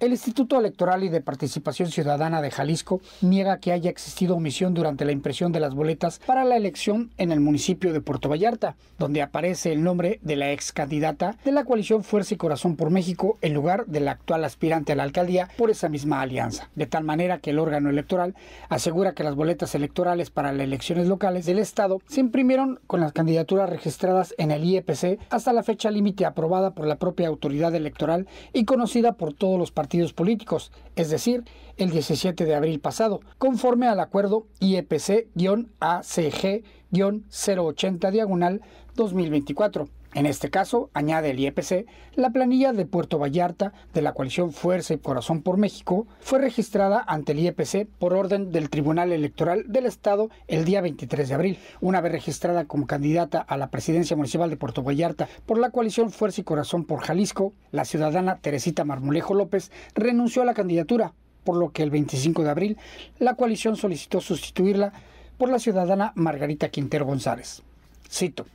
El Instituto Electoral y de Participación Ciudadana de Jalisco niega que haya existido omisión durante la impresión de las boletas para la elección en el municipio de Puerto Vallarta, donde aparece el nombre de la ex candidata de la coalición Fuerza y Corazón por México en lugar de la actual aspirante a la alcaldía por esa misma alianza. De tal manera que el órgano electoral asegura que las boletas electorales para las elecciones locales del Estado se imprimieron con las candidaturas registradas en el IEPC hasta la fecha límite aprobada por la propia autoridad electoral y conocida por todos los partidos partidos políticos, es decir, el 17 de abril pasado, conforme al acuerdo IEPC-ACG-080 diagonal 2024. En este caso, añade el IEPC, la planilla de Puerto Vallarta de la coalición Fuerza y Corazón por México fue registrada ante el IEPC por orden del Tribunal Electoral del Estado el día 23 de abril. Una vez registrada como candidata a la presidencia municipal de Puerto Vallarta por la coalición Fuerza y Corazón por Jalisco, la ciudadana Teresita Marmolejo López renunció a la candidatura, por lo que el 25 de abril la coalición solicitó sustituirla por la ciudadana Margarita Quintero González. Cito.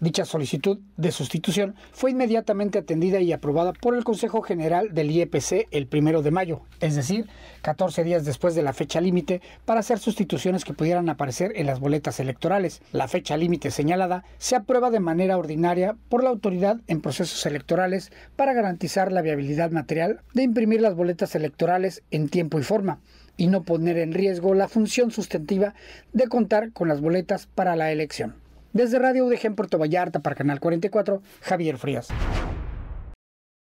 Dicha solicitud de sustitución fue inmediatamente atendida y aprobada por el Consejo General del IEPC el primero de mayo, es decir, 14 días después de la fecha límite para hacer sustituciones que pudieran aparecer en las boletas electorales. La fecha límite señalada se aprueba de manera ordinaria por la autoridad en procesos electorales para garantizar la viabilidad material de imprimir las boletas electorales en tiempo y forma y no poner en riesgo la función sustentiva de contar con las boletas para la elección. Desde Radio de en Puerto Vallarta para Canal 44, Javier Frías.